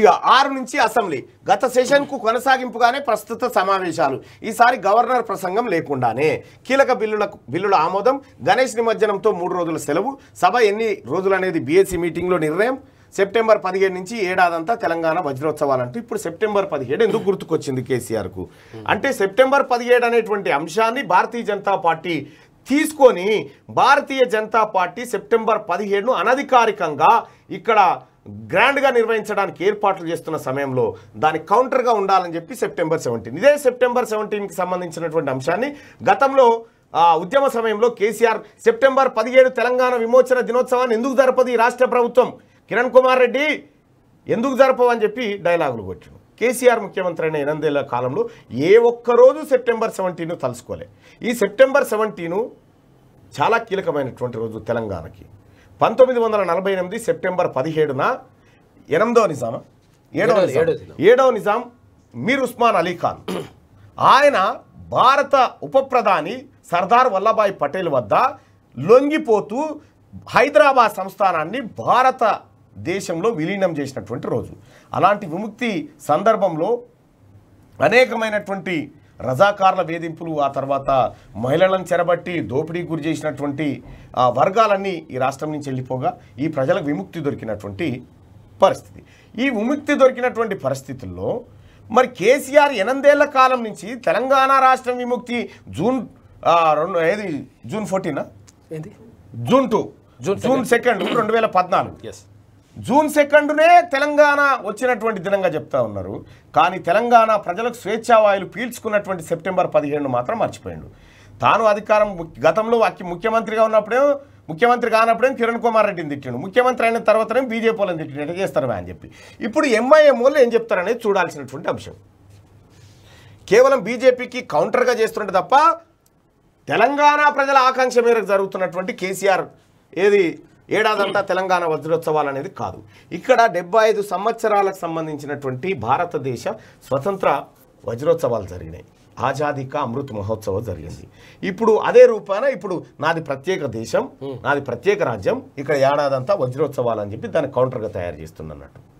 ఇక ఆరు నుంచి అసెంబ్లీ గత సెషన్కు కొనసాగింపుగానే ప్రస్తుత సమావేశాలు ఈసారి గవర్నర్ ప్రసంగం లేకుండానే కీలక బిల్లుల బిల్లుల ఆమోదం గణేష్ నిమజ్జనంతో మూడు రోజుల సెలవు సభ ఎన్ని రోజులనేది బీఎస్సీ మీటింగ్లో నిర్ణయం సెప్టెంబర్ పదిహేడు నుంచి ఏడాదంతా తెలంగాణ వజ్రోత్సవాలంటూ ఇప్పుడు సెప్టెంబర్ పదిహేడు ఎందుకు గుర్తుకొచ్చింది కేసీఆర్కు అంటే సెప్టెంబర్ పదిహేడు అనేటువంటి అంశాన్ని భారతీయ జనతా పార్టీ తీసుకొని భారతీయ జనతా పార్టీ సెప్టెంబర్ పదిహేడును అనధికారికంగా ఇక్కడ గ్రాండ్గా నిర్వహించడానికి ఏర్పాట్లు చేస్తున్న సమయంలో దాని కౌంటర్గా ఉండాలని చెప్పి సెప్టెంబర్ సెవెంటీన్ ఇదే సెప్టెంబర్ సెవెంటీన్కి సంబంధించినటువంటి అంశాన్ని గతంలో ఉద్యమ సమయంలో కేసీఆర్ సెప్టెంబర్ పదిహేడు తెలంగాణ విమోచన దినోత్సవాన్ని ఎందుకు జరపదు రాష్ట్ర ప్రభుత్వం కిరణ్ కుమార్ రెడ్డి ఎందుకు జరపవని చెప్పి డైలాగులు కొట్టాడు కేసీఆర్ ముఖ్యమంత్రి అయిన ఎనిమిదేళ్ల కాలంలో ఏ ఒక్కరోజు సెప్టెంబర్ సెవెంటీన్ తలుసుకోలే ఈ సెప్టెంబర్ సెవెంటీను చాలా కీలకమైనటువంటి రోజు తెలంగాణకి పంతొమ్మిది వందల నలభై ఎనిమిది సెప్టెంబర్ పదిహేడున ఎనిమిదో నిజాం ఏడవ ఏడవ నిజాం మీర్ ఉస్మాన్ అలీ ఖాన్ ఆయన భారత ఉప ప్రధాని సర్దార్ వల్లభాయ్ పటేల్ వద్ద లొంగిపోతూ హైదరాబాద్ సంస్థానాన్ని భారత దేశంలో విలీనం చేసినటువంటి రోజు అలాంటి విముక్తి సందర్భంలో అనేకమైనటువంటి రజాకార్ల వేధింపులు ఆ తర్వాత మహిళలను చెరబట్టి దోపిడీ గురి చేసినటువంటి ఆ వర్గాలన్నీ ఈ రాష్ట్రం నుంచి వెళ్ళిపోగా ఈ ప్రజలకు విముక్తి దొరికినటువంటి పరిస్థితి ఈ విముక్తి దొరికినటువంటి పరిస్థితుల్లో మరి కేసీఆర్ ఎనందేళ్ల కాలం నుంచి తెలంగాణ రాష్ట్రం విముక్తి జూన్ రెండు ఏది జూన్ ఫోర్టీనా జూన్ టూ జూన్ సెకండ్ రెండు వేల పద్నాలుగు ఎస్ జూన్ సెకండునే తెలంగాణ వచ్చినటువంటి దినంగా చెప్తా ఉన్నారు కానీ తెలంగాణ ప్రజలకు స్వేచ్ఛావాయులు పీల్చుకున్నటువంటి సెప్టెంబర్ పదిహేను మాత్రం మర్చిపోయాడు తాను అధికారం గతంలో ముఖ్యమంత్రిగా ఉన్నప్పుడే ముఖ్యమంత్రి కానప్పుడే కిరణ్ కుమార్ రెడ్డిని తిట్టిండు ముఖ్యమంత్రి అయిన తర్వాతనే బీజేపీ వాళ్ళని తిట్టినట్టు చేస్తారు అని చెప్పి ఇప్పుడు ఎంఐఎం వాళ్ళు ఏం చెప్తారనేది చూడాల్సినటువంటి అంశం కేవలం బీజేపీకి కౌంటర్గా చేస్తుంటే తప్ప తెలంగాణ ప్రజల ఆకాంక్ష మేరకు జరుగుతున్నటువంటి కేసీఆర్ ఏది ఏడాదంతా తెలంగాణ వజ్రోత్సవాలు అనేది కాదు ఇక్కడ డెబ్బై ఐదు సంవత్సరాలకు సంబంధించినటువంటి భారతదేశ స్వతంత్ర వజ్రోత్సవాలు జరిగినాయి ఆజాదిక అమృత్ మహోత్సవం జరిగింది ఇప్పుడు అదే రూపాన ఇప్పుడు నాది ప్రత్యేక దేశం నాది ప్రత్యేక రాజ్యం ఇక్కడ ఏడాదంతా వజ్రోత్సవాలు అని చెప్పి దాన్ని కౌంటర్గా తయారు చేస్తుంది అన్నట్టు